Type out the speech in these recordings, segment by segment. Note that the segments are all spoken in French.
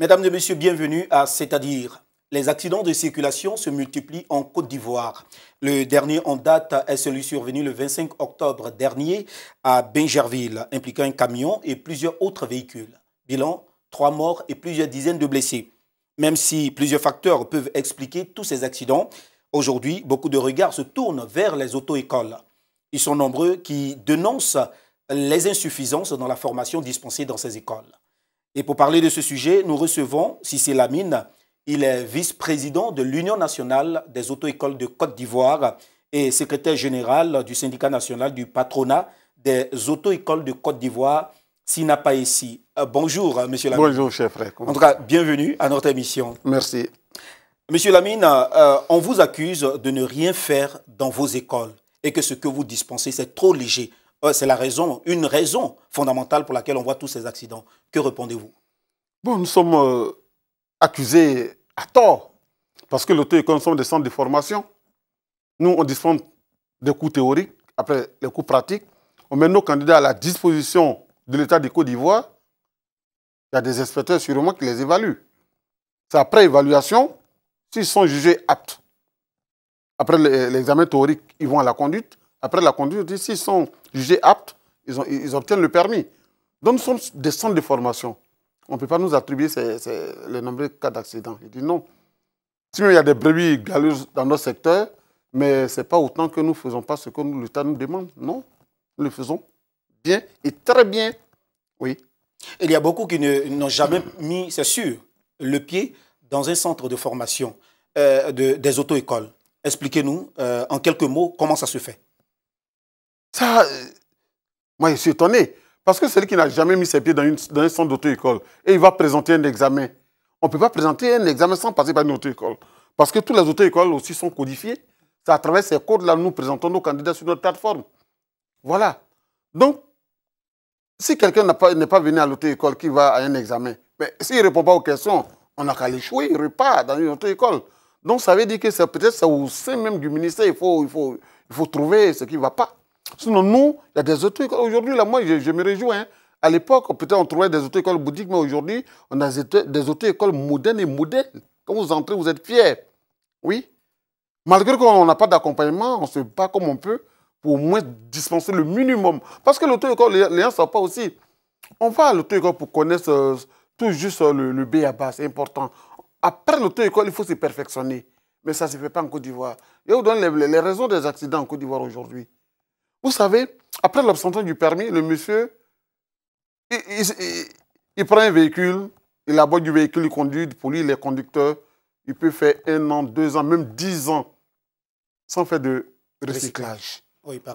Mesdames et messieurs, bienvenue à C'est-à-dire. Les accidents de circulation se multiplient en Côte d'Ivoire. Le dernier en date est celui survenu le 25 octobre dernier à Bingerville, impliquant un camion et plusieurs autres véhicules. Bilan, trois morts et plusieurs dizaines de blessés. Même si plusieurs facteurs peuvent expliquer tous ces accidents, aujourd'hui, beaucoup de regards se tournent vers les auto-écoles. Ils sont nombreux qui dénoncent les insuffisances dans la formation dispensée dans ces écoles. Et pour parler de ce sujet, nous recevons Cissé Lamine. Il est vice-président de l'Union nationale des auto-écoles de Côte d'Ivoire et secrétaire général du syndicat national du patronat des auto-écoles de Côte d'Ivoire, Paesi. Euh, bonjour, euh, monsieur Lamine. Bonjour, cher frère. En tout cas, bienvenue à notre émission. Merci. Monsieur Lamine, euh, on vous accuse de ne rien faire dans vos écoles et que ce que vous dispensez, c'est trop léger. Euh, c'est la raison, une raison fondamentale pour laquelle on voit tous ces accidents. Que répondez-vous nous sommes euh, accusés à tort, parce que l'auto-école, sont des centres de formation. Nous, on dispose des coûts théoriques, après les coûts pratiques. On met nos candidats à la disposition de l'État de Côte d'Ivoire. Il y a des inspecteurs sûrement qui les évaluent. C'est après évaluation, s'ils sont jugés aptes, après l'examen théorique, ils vont à la conduite. Après la conduite, s'ils sont jugés aptes, ils, obtiennent le permis. Donc nous sommes des centres de formation. On ne peut pas nous attribuer le nombre de cas d'accident. Il dit non. Sinon, il y a des brebis galeuses dans notre secteur, mais ce n'est pas autant que nous ne faisons pas ce que l'État nous demande. Non, nous le faisons bien et très bien. Oui. Il y a beaucoup qui n'ont jamais mis, c'est sûr, le pied dans un centre de formation euh, des auto-écoles. Expliquez-nous euh, en quelques mots comment ça se fait. Ça, euh, moi, je suis étonné. Parce que celui qui n'a jamais mis ses pieds dans, dans un centre d'auto-école et il va présenter un examen. On ne peut pas présenter un examen sans passer par une auto-école. Parce que toutes les auto-écoles aussi sont codifiées. C'est à travers ces codes-là que nous présentons nos candidats sur notre plateforme. Voilà. Donc, si quelqu'un n'est pas, venu à l'auto-école qui va à un examen, mais s'il ne répond pas aux questions, on n'a qu'à l'échouer, il repart dans une auto-école. Donc, ça veut dire que peut-être au sein même du ministère, il faut, il faut, il faut trouver ce qui ne va pas. Sinon, nous, il y a des auto-écoles. Aujourd'hui, là, moi, je, me réjouis. Hein. À l'époque, peut-être on trouvait des auto-écoles bouddhiques, mais aujourd'hui, on a des auto-écoles modernes et modèles. Quand vous entrez, vous êtes fiers. Oui. Malgré qu'on n'a pas d'accompagnement, on se bat comme on peut pour au moins dispenser le minimum. Parce que l'auto-école, les gens ne savent pas aussi. On va à l'auto-école pour connaître euh, tout juste euh, le, B à bas, c'est important. Après l'auto-école, il faut se perfectionner. Mais ça ne se fait pas en Côte d'Ivoire. et vous donne les, les raisons des accidents en Côte d'Ivoire aujourd'hui. Vous savez, après l'absence du permis, le monsieur, il, prend un véhicule, il aborde du véhicule, il conduit. Pour lui, les conducteurs. Il peut faire un an, deux ans, même dix ans sans faire de recyclage.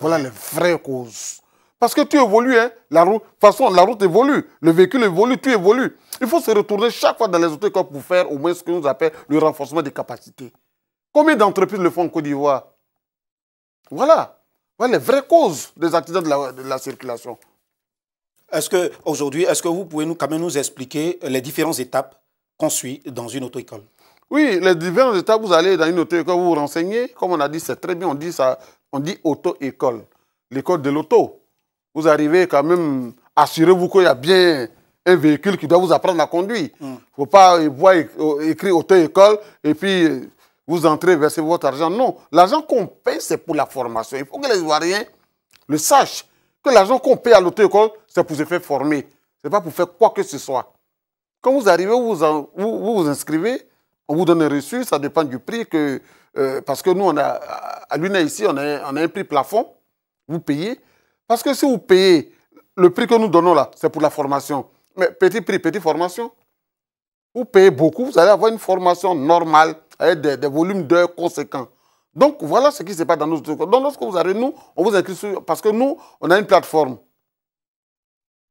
voilà les vraies causes. Parce que tu évolues, hein, la route, façon, la route évolue, le véhicule évolue, tu évolues. Il faut se retourner chaque fois dans les autres pour faire au moins ce que nous appelons le renforcement des capacités. Combien d'entreprises le font en Côte d'Ivoire Voilà. Voilà les vraies causes des accidents de la, circulation. Est-ce que aujourd'hui, est-ce que vous pouvez nous, quand même nous expliquer les différentes étapes qu'on suit dans une auto-école Oui, les différentes étapes, vous allez dans une auto-école, vous vous renseignez. Comme on a dit, c'est très bien, on dit ça, on dit auto-école, l'école de l'auto. Vous arrivez quand même, assurez-vous qu'il y a bien un véhicule qui doit vous apprendre à conduire. Il hmm. ne faut pas euh, voir euh, écrit auto-école et puis euh, vous entrez, versez votre argent. Non, l'argent qu'on paye, c'est pour la formation. Il faut que les Ivoiriens le sachent. Que l'argent qu'on paye à l'auto-école, c'est pour se faire former. Ce n'est pas pour faire quoi que ce soit. Quand vous arrivez, vous vous, inscrivez, on vous donne un reçu, ça dépend du prix. Que, euh, parce que nous, on a, à l'UNA ici, on a un prix plafond. Vous payez. Parce que si vous payez, le prix que nous donnons là, c'est pour la formation. Mais petit prix, petite formation. Vous payez beaucoup, vous allez avoir une formation normale avec des, volumes d'heures conséquents. Donc voilà ce qui se passe dans nos Donc lorsque vous arrivez, nous, on vous inscrit sur, parce que nous, on a une plateforme.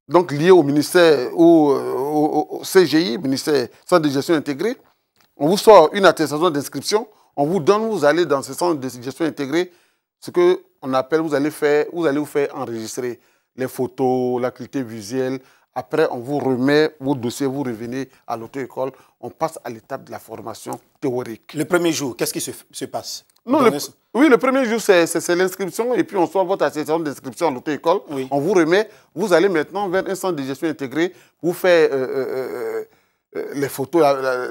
Donc liée au ministère, au, euh, au, CGI, ministère Centre de gestion intégrée, on vous sort une attestation d'inscription, on vous donne, vous allez dans ce centre de gestion intégrée, ce que on appelle, vous allez faire, vous allez vous faire enregistrer les photos, la qualité visuelle, après, on vous remet vos dossiers, vous revenez à l'auto-école. On passe à l'étape de la formation théorique. Le premier jour, qu'est-ce qui se, passe oui, le premier jour, c'est l'inscription et puis on sort votre assistant d'inscription à l'auto-école. On vous remet. Vous allez maintenant vers un centre de gestion intégré. Vous faites euh, euh, euh, les photos,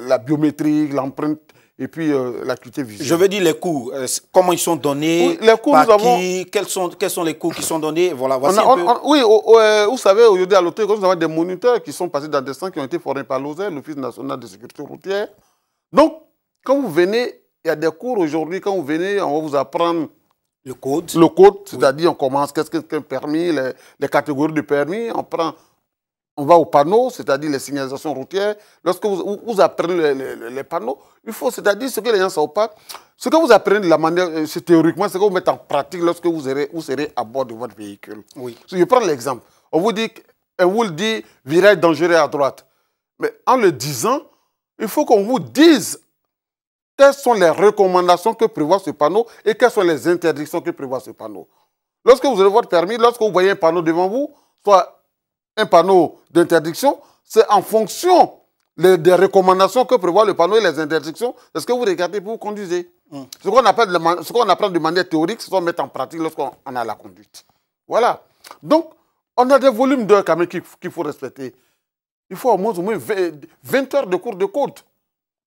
la biométrie, l'empreinte et puis euh, l'acuité visuelle. Je veux dire les cours, euh, comment ils sont donnés, les par qui, quels sont, quels sont les cours qui sont donnés, voilà, voici un peu. oui, euh, vous savez, aujourd'hui à l'hôtel, nous avons des moniteurs qui sont passés dans des centres qui ont été formés par l'OSER, l'Office national de sécurité routière. Donc, quand vous venez, il y a des cours aujourd'hui, quand vous venez, on va vous apprendre le code. Le code, c'est-à-dire on commence, qu'est-ce qu'un permis, les, les catégories de permis, on prend on va au panneau, c'est-à-dire les signalisations routières. Lorsque vous, apprenez les, panneaux, il faut, c'est-à-dire ce que les gens savent pas, ce que vous apprenez de la manière, euh, c'est théoriquement, ce que vous mettez en pratique lorsque vous serez, vous serez à bord de votre véhicule. Oui. Si je prends l'exemple. On vous dit, on vous le dit, virage dangereux à droite. Mais en le disant, il faut qu'on vous dise quelles sont les recommandations que prévoit ce panneau et quelles sont les interdictions que prévoit ce panneau. Lorsque vous avez votre permis, lorsque vous voyez un panneau devant vous, soit un panneau d'interdiction, c'est en fonction des recommandations que prévoit le panneau et les interdictions, est-ce que vous regardez vous conduisez hmm. Ce qu'on appelle, qu'on apprend de manière théorique, ce qu'on met en pratique lorsqu'on a la conduite. Voilà. Donc, on a des volumes d'heures qu'il faut respecter. Il faut au moins, au moins 20 heures de cours de code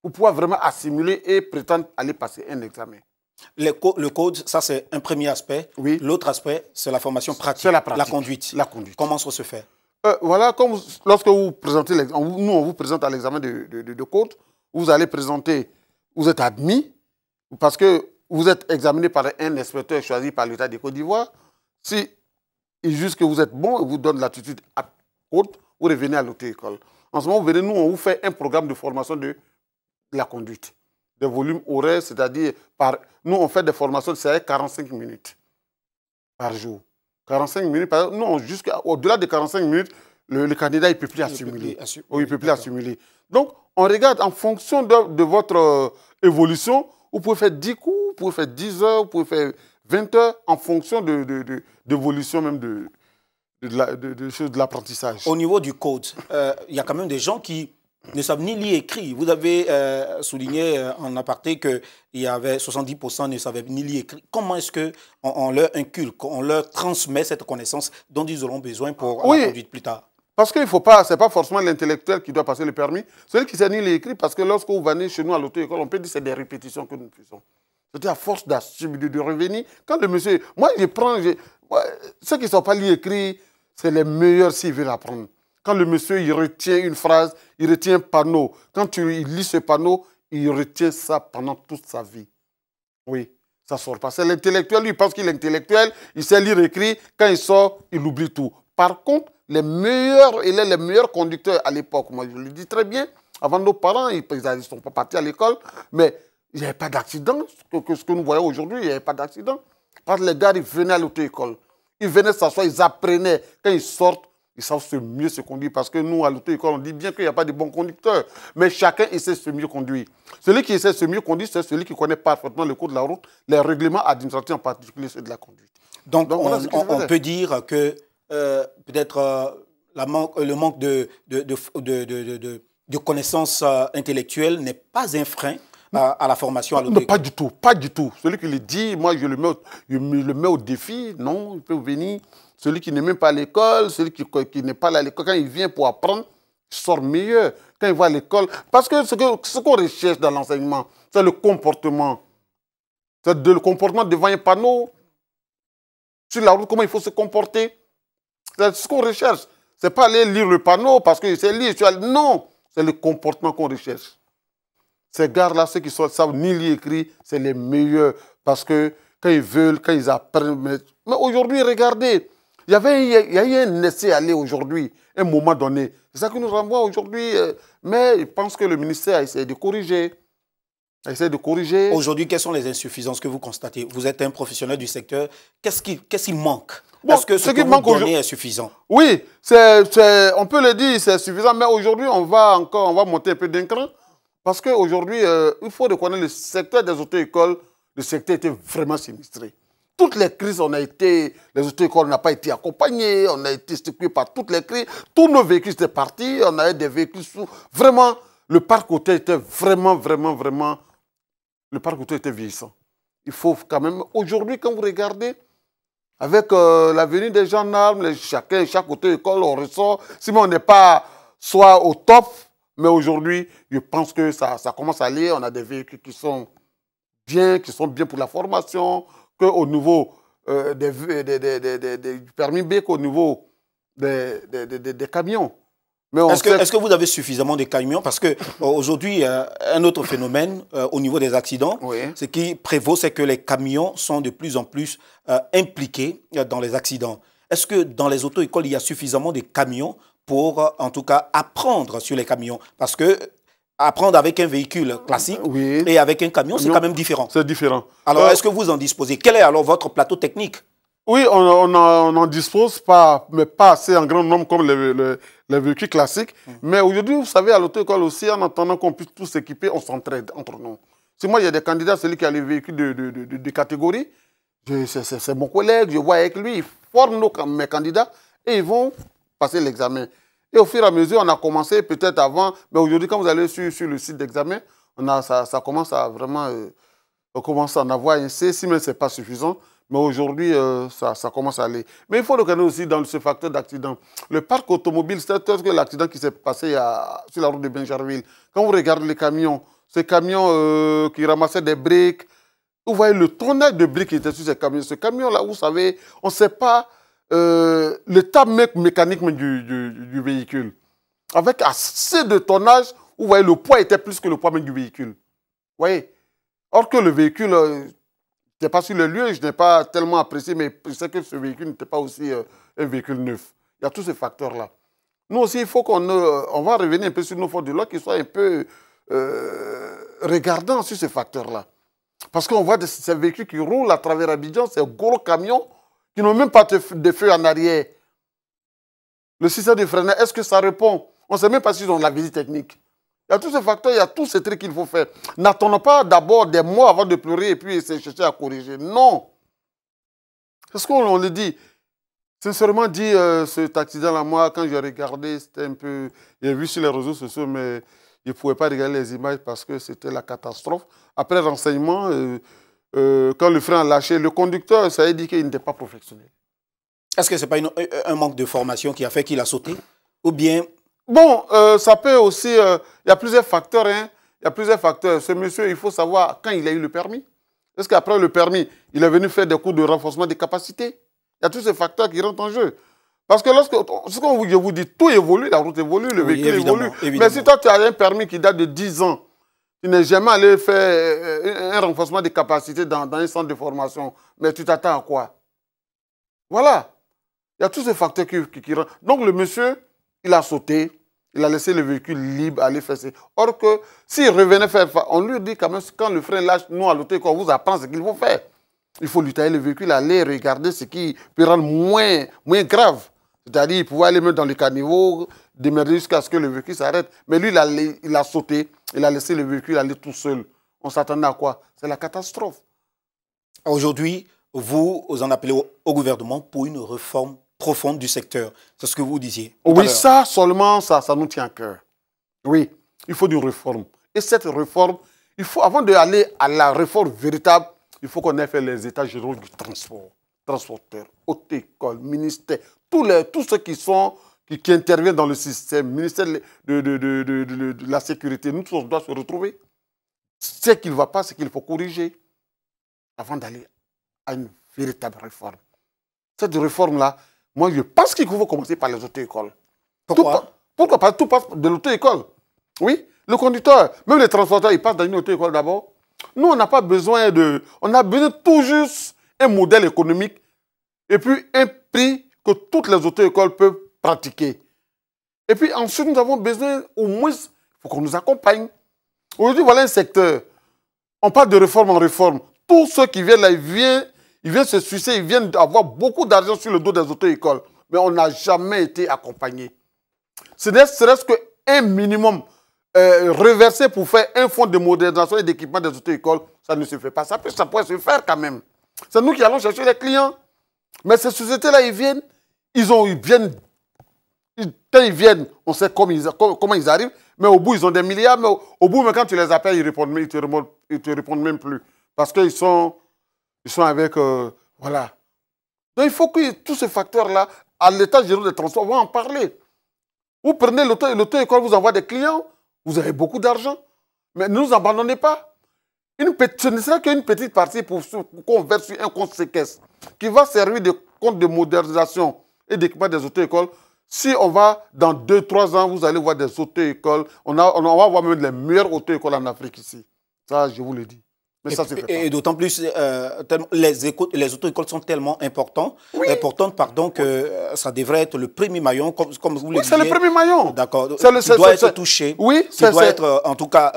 pour pouvoir vraiment assimiler et prétendre aller passer un examen. Le, code, ça c'est un premier aspect. Oui. L'autre aspect, c'est la formation pratique, la, la conduite. La conduite. Comment ça se fait euh, voilà, comme lorsque vous présentez, nous on vous présente à l'examen de, de, vous allez présenter, vous êtes admis, parce que vous êtes examiné par un inspecteur choisi par l'État de Côte d'Ivoire. Si il juge que vous êtes bon et vous donne l'attitude à courte, vous revenez à l'auto-école. En ce moment, vous venez, nous, on vous fait un programme de formation de la conduite. de volume horaire, c'est-à-dire, par nous, on fait des formations, de 45 minutes par jour. 45 minutes, par exemple, non, au delà de 45 minutes, le, candidat ne peut plus assimiler. il ne peut plus assimiler. Donc, on regarde en fonction de, votre euh, évolution, vous pouvez faire 10 coups, vous pouvez faire 10 heures, vous pouvez faire 20 heures, en fonction de l'évolution même de, de, l'apprentissage. Au niveau du code, euh, il y a quand même des gens qui ne savent ni lire écrit. Vous avez euh, souligné euh, en aparté qu'il y avait 70% ne savaient ni lire écrit. Comment est-ce qu'on on leur inculque, on leur transmet cette connaissance dont ils auront besoin pour oui, plus tard parce qu'il faut pas, c'est pas forcément l'intellectuel qui doit passer le permis, celui qui sait ni lire écrit, parce que lorsque vous venez chez nous à l'auto-école, on peut dire que c'est des répétitions que nous faisons. cest à force d'assumer, de revenir, quand le monsieur, moi je prends, ceux qui ne savent pas lire écrit, c'est les meilleurs s'ils veulent apprendre. Quand le monsieur, il retient une phrase, il retient un panneau. Quand il lit ce panneau, il retient ça pendant toute sa vie. Oui, ça sort pas. C'est l'intellectuel, lui, parce qu'il est intellectuel, il sait lire, écrire. Quand il sort, il oublie tout. Par contre, les meilleurs, il est le meilleur conducteur à l'époque. Moi, je le dis très bien. Avant nos parents, ils ne sont pas partis à l'école, mais il n'y avait pas d'accident. ce que nous voyons aujourd'hui, il n'y avait pas d'accident. Parce que les gars, ils venaient à l'auto-école. Ils venaient s'asseoir, ils apprenaient. Quand ils sortent, ils savent se mieux se conduire parce que nous, à l'auto-école, on dit bien qu'il n'y a pas de bons conducteurs. Mais chacun essaie de se mieux conduire. Celui qui essaie de se mieux conduire, c'est celui qui connaît parfaitement le cours de la route, les règlements administratifs en particulier ceux de la conduite. Donc, on, peut dire que euh, peut-être euh, la manque, euh, le manque de, de, de, de connaissances intellectuelles n'est pas un frein à, la formation à l'auto-école. Pas du tout, pas du tout. Celui qui le dit, moi je le mets je le mets au défi, non, il peut venir celui qui n'est même pas à l'école, celui qui, n'est pas à l'école, quand il vient pour apprendre, il sort meilleur. Quand il va à l'école, parce que ce qu'on ce qu'on recherche dans l'enseignement, c'est le comportement. C'est le comportement devant un panneau. Sur la route, comment il faut se comporter. C'est ce qu'on recherche. Ce n'est pas aller lire le panneau parce que c'est lire. Non, c'est le comportement qu'on recherche. Ces gars-là, ceux qui ne savent ni lire écrit, c'est les meilleurs parce que quand ils veulent, quand ils apprennent. mais aujourd'hui, regardez, il y il y a eu un à aller aujourd'hui, un moment donné. C'est ça qui nous renvoie aujourd'hui. Euh, mais je pense que le ministère a essayé de corriger. de corriger. Aujourd'hui, quelles sont les insuffisances que vous constatez Vous êtes un professionnel du secteur. Qu'est-ce qui, qui manque Parce Est-ce que ce, qui manque aujourdhui est suffisant Oui, on peut le dire, c'est suffisant. Mais aujourd'hui, on va encore on va monter un peu d'un cran. Parce qu'aujourd'hui, aujourd'hui, euh, il faut reconnaître le secteur des auto-écoles. Le secteur était vraiment sinistré toutes les crises, on a été, les auto-écoles n'ont pas été accompagnées, on a été secoués par toutes les crises, tous nos véhicules étaient partis, on avait des véhicules sous. Vraiment, le parc hôtel était vraiment, vraiment, vraiment, le parc hôtel était vieillissant. Il faut quand même, aujourd'hui, quand vous regardez, avec euh, venue des gendarmes, armes, chacun, chaque auto-école, on ressort, si on n'est pas soit au top, mais aujourd'hui, je pense que ça, ça commence à aller, on a des véhicules qui sont bien, qui sont bien pour la formation, au niveau euh, des, permis B qu'au niveau des camions. Est-ce que, vous avez suffisamment de camions Parce qu'aujourd'hui, aujourd'hui, un autre phénomène euh, au niveau des accidents, ce qui prévaut, c'est que les camions sont de plus en plus euh, impliqués dans les accidents. Est-ce que dans les auto-écoles, il y a suffisamment de camions pour, en tout cas, apprendre sur les camions Parce que Apprendre avec un véhicule classique et avec un camion, c'est quand même différent. C'est différent. Alors, euh, est-ce que vous en disposez Quel est alors votre plateau technique Oui, on, en, dispose, pas, mais pas assez en grand nombre comme les, véhicules classiques. Mm. Mais aujourd'hui, vous savez, à l'auto-école aussi, en attendant qu'on puisse tous s'équiper, on s'entraide entre nous. Si moi, il y a des candidats, celui qui a les véhicules de, catégorie, c'est mon collègue, je vois avec lui, il forme nos, mes candidats et ils vont passer l'examen. Et au fur et à mesure, on a commencé peut-être avant, mais aujourd'hui, quand vous allez sur, sur le site d'examen, on a, ça, ça, commence à vraiment on euh, commence à en avoir un C, si même ce n'est pas suffisant. Mais aujourd'hui, euh, ça, ça, commence à aller. Mais il faut regarder aussi dans ce facteur d'accident. Le parc automobile, c'est que l'accident qui s'est passé à, sur la route de Benjarville. Quand vous regardez les camions, ces camions euh, qui ramassaient des briques, vous voyez le tonneau de briques qui était sur ces camions. Ce camion-là, vous savez, on ne sait pas le euh, l'état mécanique du, véhicule. Avec assez de tonnage, où voyez, le poids était plus que le poids même du véhicule. Vous voyez Or que le véhicule, euh, n'était pas sur le lieu, je n'ai pas tellement apprécié, mais je sais que ce véhicule n'était pas aussi euh, un véhicule neuf. Il y a tous ces facteurs-là. Nous aussi, il faut qu'on on va revenir un peu sur nos forces de loi qu'ils soient un peu regardants sur ces facteurs-là. Parce qu'on voit ces véhicules qui roulent à travers Abidjan, ces gros camions, qui n'ont même pas de feu en arrière. Le système de freinage, est-ce que ça répond On ne sait même pas s'ils ont la visite technique. Il y a tous ces facteurs, il y a tous ces trucs qu'il faut faire. N'attendons pas d'abord des mois avant de pleurer et puis essayer de chercher à corriger. Non. C'est ce qu'on le dit. Sincèrement dit, ce euh, cet accident-là, moi, quand j'ai regardé, c'était un peu... J'ai vu sur les réseaux sociaux, mais je ne pouvais pas regarder les images parce que c'était la catastrophe. Après renseignement, euh, euh, quand le frein a lâché, le conducteur, ça a dit qu'il n'était pas professionnel. Est-ce que ce n'est pas un manque de formation qui a fait qu'il a sauté Ou bien... Bon, euh, ça peut aussi... Euh, il y a plusieurs facteurs. Hein. Il y a plusieurs facteurs. Ce monsieur, il faut savoir quand il a eu le permis. Est-ce qu'après le permis, il est venu faire des cours de renforcement des capacités Il y a tous ces facteurs qui rentrent en jeu. Parce que lorsque, ce que je vous dis, tout évolue, la route évolue, le véhicule évolue. Mais si toi, tu as un permis qui date de 10 ans, il n'est jamais allé faire euh, euh, un renforcement des capacités dans, un centre de formation. Mais tu t'attends à quoi Voilà. Il y a tous ces facteurs qui, qui, Donc le monsieur, il a sauté, il a laissé le véhicule libre aller faire ça. Or que s'il revenait faire on lui dit quand même, quand le frein lâche, nous à l'autre, on vous apprend ce qu'il faut faire. Il faut lui tailler le véhicule, aller regarder ce qui peut rendre moins, moins grave. C'est-à-dire, il pouvait aller même dans le caniveau, Démarrer jusqu'à ce que le véhicule s'arrête. Mais lui, il a, il a sauté, il a laissé le véhicule aller tout seul. On s'attendait à quoi C'est la catastrophe. Aujourd'hui, vous, vous en appelez au, gouvernement pour une réforme profonde du secteur. C'est ce que vous disiez. Oui, ça seulement, ça, ça nous tient à cœur. Oui, il faut une réforme. Et cette réforme, il faut, avant d'aller à la réforme véritable, il faut qu'on ait fait les états généraux du transport. transporteur, haute école, ministère, tous, les, tous ceux qui sont qui, intervient dans le système, ministère de, de, de, de, la Sécurité, nous on doit se retrouver. Ce qu'il ne va pas, c'est qu'il faut corriger avant d'aller à une véritable réforme. Cette réforme-là, moi, je pense qu'il faut commencer par les auto-écoles. Pourquoi Pourquoi Parce que tout passe de l'auto-école. Oui, le conducteur, même les transporteurs, ils passent dans une auto-école d'abord. Nous, on n'a pas besoin de... On a besoin tout juste un modèle économique et puis un prix que toutes les auto-écoles peuvent pratiquer. Et puis ensuite, nous avons besoin au moins, pour qu'on nous accompagne. Aujourd'hui, voilà un secteur. On parle de réforme en réforme. Tous ceux qui viennent là, ils viennent, ils viennent se sucer, ils viennent avoir beaucoup d'argent sur le dos des auto-écoles. Mais on n'a jamais été accompagné. Ce n'est serait-ce qu'un minimum euh, reversé pour faire un fonds de modernisation et d'équipement des auto-écoles, ça ne se fait pas. Ça, peut, ça pourrait se faire quand même. C'est nous qui allons chercher les clients. Mais ces sociétés-là, ils viennent, ils, ont, ils viennent quand ils viennent, on sait comment ils, comment ils arrivent, mais au bout, ils ont des milliards, mais au, bout, mais quand tu les appelles, ils ne répondent, ils te, ils te répondent même plus. Parce qu'ils sont, ils sont avec... Euh, voilà. Donc il faut que tous ces facteurs-là, à l'état général des transports, on en parler. Vous prenez l'auto école vous envoie des clients, vous avez beaucoup d'argent, mais ne nous abandonnez pas. Une ce ne sera qu'une petite partie pour, qu'on verse un compte séquestre qui va servir de compte de modernisation et d'équipement des auto-écoles si on va dans 2-3 ans, vous allez voir des auto-écoles. On, va voir même les meilleures auto-écoles en Afrique ici. Ça, je vous le dis et, d'autant plus, euh, les, les auto-écoles sont tellement importantes, euh, pardon, que euh, ça devrait être le premier maillon, comme, vous le c'est le premier maillon. D'accord. Qui doit être touché. Oui, Qui doit être, en tout cas,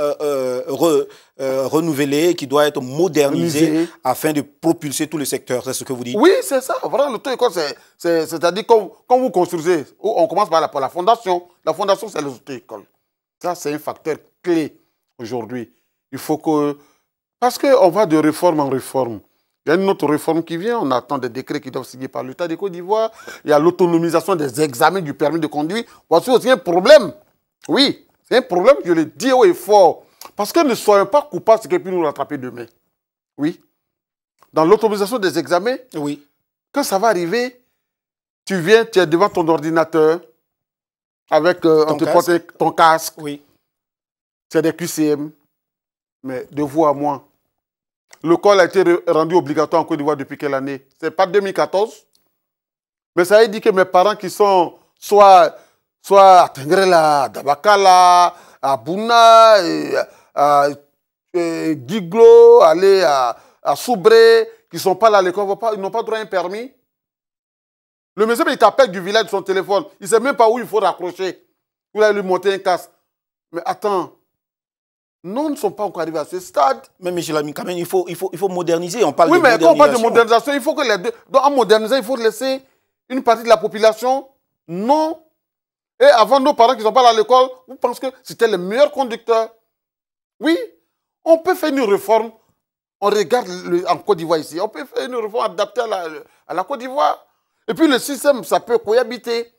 renouvelé, qui doit être modernisé afin de propulser tout le secteur. C'est ce que vous dites. Oui, c'est ça. Vraiment, l'auto-école, c'est-à-dire quand, quand vous construisez, on commence par la, par la fondation. La fondation, c'est les auto-écoles. Ça, c'est un facteur clé aujourd'hui. Il faut que parce qu'on va de réforme en réforme. Il y a une autre réforme qui vient, on attend des décrets qui doivent signer par l'État de Côte d'Ivoire, il y a l'autonomisation des examens du permis de conduire. Voici aussi un problème. Oui, c'est un problème, je le dis haut et fort. Parce que ne soyons pas coupables ce qui peut nous rattraper demain. Oui. Dans l'autonomisation des examens, oui. quand ça va arriver, tu viens, tu es devant ton ordinateur, avec euh, ton, casque. ton, casque. Oui. C'est des QCM. Mais de vous à moi, L'école a été rendu obligatoire en Côte d'Ivoire depuis quelle année C'est pas 2014 Mais ça a dit que mes parents qui sont soit, soit à Tengrela, à Dabakala, à Bouna, à, Giglo, aller à, Soubré, qui ne sont pas là à l'école, ils n'ont pas droit à un permis. Le monsieur, il t'appelle du village de son téléphone. Il ne sait même pas où il faut raccrocher. Vous allez lui monter un casque. Mais attends, nous ne sommes pas encore arrivés à ce stade. Mais l'ai mis quand même, il faut, il faut, il faut moderniser. On parle oui, mais quand on parle de modernisation, il faut que les deux. Donc, en modernisant, il faut laisser une partie de la population non. Et avant nos parents qui ne sont pas à l'école, vous pensez que c'était le meilleur conducteur Oui, on peut faire une réforme. On regarde le, en Côte d'Ivoire ici. On peut faire une réforme adaptée à à la Côte d'Ivoire. Et puis le système, ça peut cohabiter.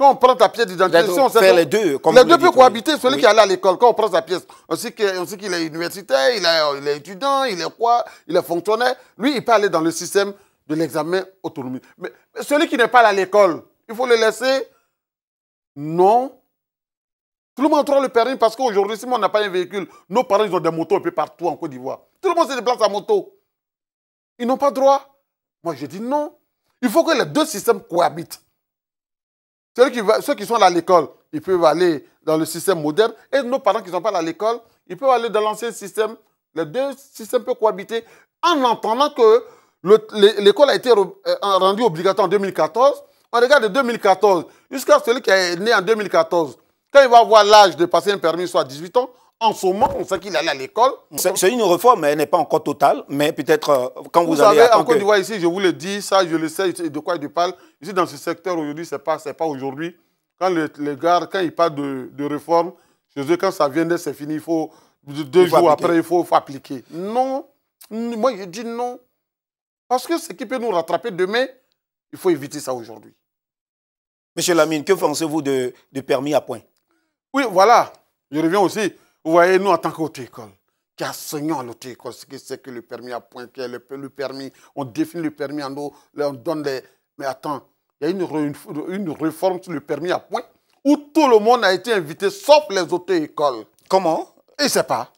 Quand on prend ta pièce d'identité, on sait faire les deux. les deux peuvent cohabiter. Celui qui est allé à l'école, quand on prend sa pièce, on sait qu'il est universitaire, il est, étudiant, il est quoi, il est fonctionnaire. Lui, il peut aller dans le système de l'examen autonomie. Mais, celui qui n'est pas allé à l'école, il faut le laisser. Non. Tout le monde prend le permis parce qu'aujourd'hui, si on n'a pas un véhicule, nos parents, ils ont des motos un peu partout en Côte d'Ivoire. Tout le monde se déplace à moto. Ils n'ont pas droit. Moi, je dis non. Il faut que les deux systèmes cohabitent. Ceux qui, ceux qui sont à l'école, ils peuvent aller dans le système moderne. Et nos parents qui ne sont pas à l'école, ils peuvent aller dans l'ancien système. Les deux systèmes peuvent cohabiter en entendant que l'école a été euh, rendue obligatoire en 2014. On regarde de 2014 jusqu'à celui qui est né en 2014. Quand il va avoir l'âge de passer un permis, soit 18 ans, en moment, on sait qu'il allait à l'école. C'est une réforme, mais elle n'est pas encore totale, mais peut-être euh, quand vous, avez allez... Vous savez, en Côte d'Ivoire, ici, je vous le dis, ça, je le sais, de quoi il parle. Ici, dans ce secteur, aujourd'hui, ce n'est pas, pas aujourd'hui. Quand les, gardes, gars, quand ils parlent de, de réforme, je veux quand ça vient d'être, c'est fini, il faut... Deux jours après, il faut, appliquer. Non, moi, je dis non. Parce que ce qui peut nous rattraper demain, il faut éviter ça aujourd'hui. Monsieur Lamine, que pensez-vous de, de, permis à point Oui, voilà. Je reviens aussi. Vous voyez, nous, en tant qu'auto-école, qui enseignons à l'auto-école ce que c'est que le permis à point, qui est le permis, on définit le permis en eau, on donne les... Mais attends, il y a une, une réforme sur le permis à point où tout le monde a été invité, sauf les auto-écoles. Comment Ils ne savent pas.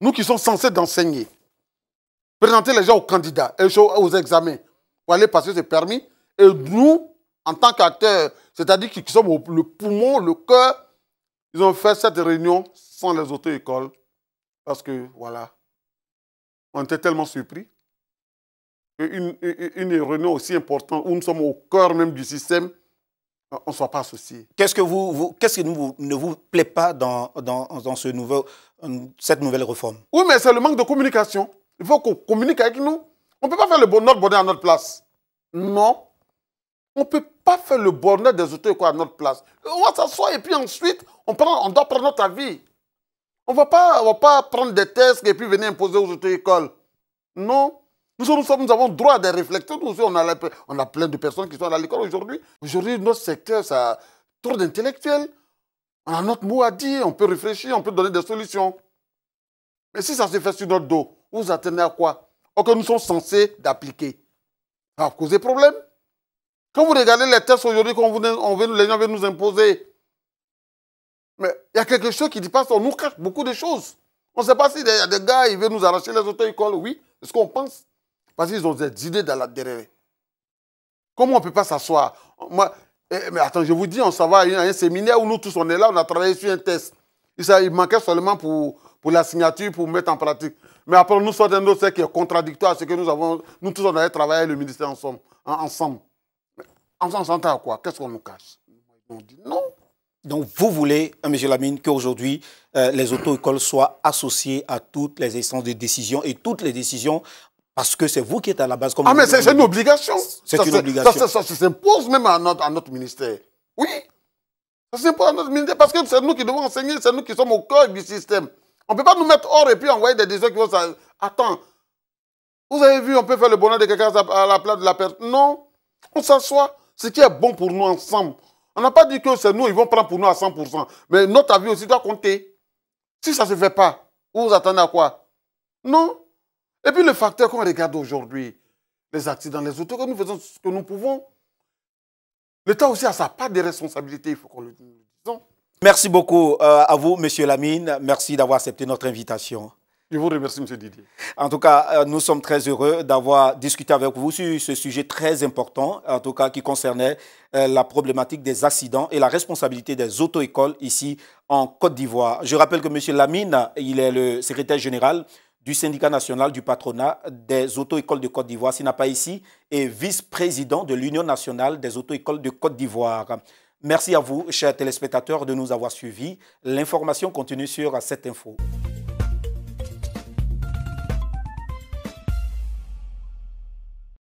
Nous qui sommes censés d'enseigner, présenter les gens aux candidats, aux examens, pour aller passer ce permis, et nous, en tant qu'acteurs, c'est-à-dire qui sommes le poumon, le cœur ils ont fait cette réunion sans les auto-écoles parce que, voilà, on était tellement surpris. Une, une, réunion aussi importante où nous sommes au cœur même du système, on ne soit pas associé. Qu'est-ce que, vous, qu'est-ce qui ne vous plaît pas dans, dans, dans ce nouveau, cette nouvelle réforme Oui, mais c'est le manque de communication. Il faut qu'on communique avec nous. On ne peut pas faire le bon, notre bonheur à notre place. Non. On peut pas faire le bonheur des auto à notre place. On va s'asseoir et puis ensuite, on, prend, on doit prendre notre avis. On ne va pas prendre des tests et puis venir imposer aux auto-écoles. Non. Nous, sommes, nous avons droit à des réflexions. Nous aussi, on a, on a plein de personnes qui sont à l'école aujourd'hui. Aujourd'hui, notre secteur, ça trop d'intellectuels. On a notre mot à dire, on peut réfléchir, on peut donner des solutions. Mais si ça se fait sur notre dos, vous attendez à quoi Or que nous sommes censés d'appliquer. Ça va causer problème. Quand vous regardez les tests aujourd'hui qu'on les gens veulent nous imposer, mais il y a quelque chose qui dit passe, on nous cache beaucoup de choses. On ne sait pas s'il y a des gars, ils veulent nous arracher les auto-écoles, oui, c'est ce qu'on pense. Parce qu'ils ont des idées dans la derrière. Comment on ne peut pas s'asseoir eh, Mais attends, je vous dis, on s'en va à un, un séminaire où nous tous on est là, on a travaillé sur un test. Il, manquait seulement pour, la signature, pour mettre en pratique. Mais après, on nous sort un dossier qui est contradictoire à ce que nous avons. Nous tous, on avait travaillé le ministère ensemble s'en s'entend à quoi Qu'est-ce qu'on nous cache dit non. Donc vous voulez, hein, M. Lamine, qu'aujourd'hui euh, les auto-écoles soient associées à toutes les instances de décision et toutes les décisions parce que c'est vous qui êtes à la base. Comme ah mais c'est une obligation. C'est une obligation. Ça, s'impose même à notre, ministère. Oui, ça s'impose à notre ministère parce que c'est nous qui devons enseigner, c'est nous qui sommes au cœur du système. On ne peut pas nous mettre hors et puis envoyer des décisions qui vont... Attends, vous avez vu, on peut faire le bonheur de quelqu'un à la place de la perte. Non, on s'assoit, ce qui est bon pour nous ensemble. On n'a pas dit que c'est nous, ils vont prendre pour nous à 100%. Mais notre avis aussi doit compter. Si ça ne se fait pas, vous vous attendez à quoi Non. Et puis le facteur qu'on regarde aujourd'hui, les accidents, les autos, que nous faisons ce que nous pouvons. L'État aussi a sa part de responsabilité, il faut qu'on le dise. Merci beaucoup euh, à vous, Monsieur Lamine. Merci d'avoir accepté notre invitation. Je vous remercie, M. Didier. En tout cas, euh, nous sommes très heureux d'avoir discuté avec vous sur ce sujet très important, en tout cas qui concernait euh, la problématique des accidents et la responsabilité des auto-écoles ici en Côte d'Ivoire. Je rappelle que M. Lamine, il est le secrétaire général du syndicat national du patronat des auto-écoles de Côte d'Ivoire, S'il pas ici, et vice-président de l'Union nationale des auto-écoles de Côte d'Ivoire. Merci à vous, chers téléspectateurs, de nous avoir suivis. L'information continue sur cette info.